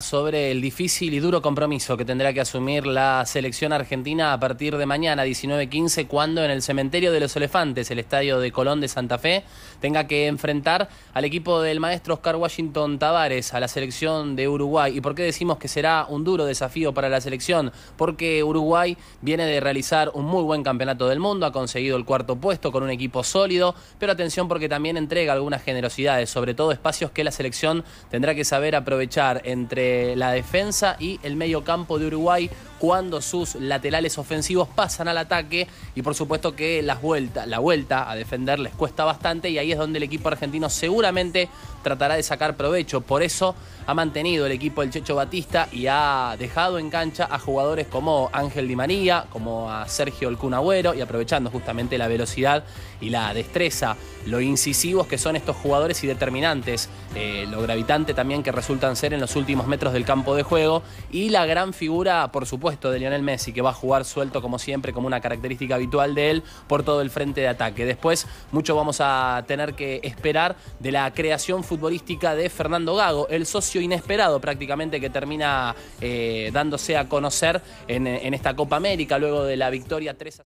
sobre el difícil y duro compromiso que tendrá que asumir la selección argentina a partir de mañana 19.15 cuando en el Cementerio de los Elefantes, el estadio de Colón de Santa Fe, tenga que enfrentar al equipo del maestro Oscar Washington Tavares, a la selección de Uruguay. ¿Y por qué decimos que será un duro desafío para la selección? Porque Uruguay viene de realizar un muy buen campeonato del mundo, ha conseguido el cuarto puesto con un equipo sólido, pero atención porque también entrega algunas generosidades, sobre todo espacios que la selección tendrá que saber aprovechar entre eh, la defensa y el medio campo de Uruguay cuando sus laterales ofensivos pasan al ataque y por supuesto que la vuelta a defender les cuesta bastante y ahí es donde el equipo argentino seguramente tratará de sacar provecho. Por eso ha mantenido el equipo del Checho Batista y ha dejado en cancha a jugadores como Ángel Di María, como a Sergio Alcunagüero y aprovechando justamente la velocidad y la destreza, lo incisivos que son estos jugadores y determinantes, eh, lo gravitante también que resultan ser en los últimos meses del campo de juego. Y la gran figura, por supuesto, de Lionel Messi, que va a jugar suelto como siempre, como una característica habitual de él, por todo el frente de ataque. Después, mucho vamos a tener que esperar de la creación futbolística de Fernando Gago, el socio inesperado prácticamente que termina eh, dándose a conocer en, esta Copa América luego de la victoria 3 a